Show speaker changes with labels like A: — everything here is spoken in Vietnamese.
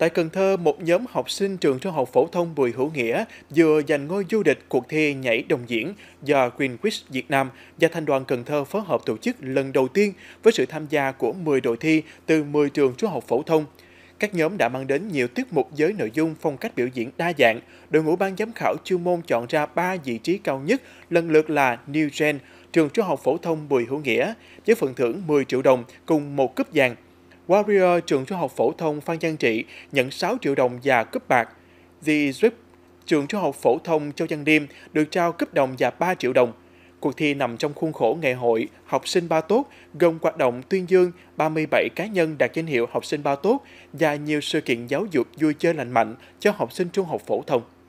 A: Tại Cần Thơ, một nhóm học sinh trường trung học phổ thông Bùi Hữu Nghĩa vừa giành ngôi du địch cuộc thi nhảy đồng diễn do Green Quiz Việt Nam và Thành đoàn Cần Thơ phối hợp tổ chức lần đầu tiên với sự tham gia của 10 đội thi từ 10 trường trung học phổ thông. Các nhóm đã mang đến nhiều tiết mục với nội dung phong cách biểu diễn đa dạng. Đội ngũ ban giám khảo chuyên môn chọn ra 3 vị trí cao nhất, lần lượt là New Gen, trường trung học phổ thông Bùi Hữu Nghĩa, với phần thưởng 10 triệu đồng cùng một cúp vàng Warrior trường trung học phổ thông Phan Giang Trị nhận 6 triệu đồng và cúp bạc. The Zip trường trung học phổ thông Châu Giang Điêm được trao cúp đồng và 3 triệu đồng. Cuộc thi nằm trong khuôn khổ ngày hội Học sinh Ba Tốt, gồm hoạt động tuyên dương 37 cá nhân đạt danh hiệu Học sinh Ba Tốt và nhiều sự kiện giáo dục vui chơi lành mạnh cho học sinh trung học phổ thông.